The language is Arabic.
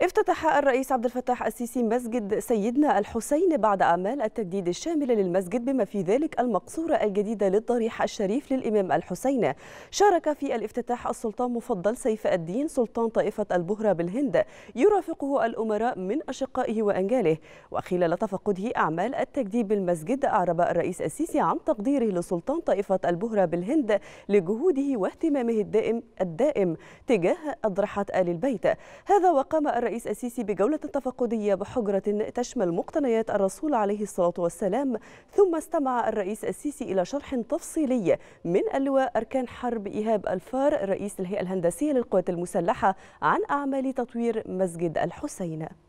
افتتح الرئيس عبد الفتاح السيسي مسجد سيدنا الحسين بعد أعمال التجديد الشامل للمسجد بما في ذلك المقصورة الجديدة للضريح الشريف للإمام الحسين شارك في الافتتاح السلطان مفضل سيف الدين سلطان طائفة البهرة بالهند يرافقه الأمراء من أشقائه وأنجاله وخلال تفقده أعمال التجديد بالمسجد أعرب الرئيس السيسي عن تقديره لسلطان طائفة البهرة بالهند لجهوده واهتمامه الدائم الدائم تجاه أضرحة آل البيت هذا وقام الرئيس السيسي بجولة تفقدية بحجرة تشمل مقتنيات الرسول عليه الصلاة والسلام ثم استمع الرئيس السيسي إلى شرح تفصيلي من اللواء أركان حرب إيهاب الفار رئيس الهيئة الهندسية للقوات المسلحة عن أعمال تطوير مسجد الحسين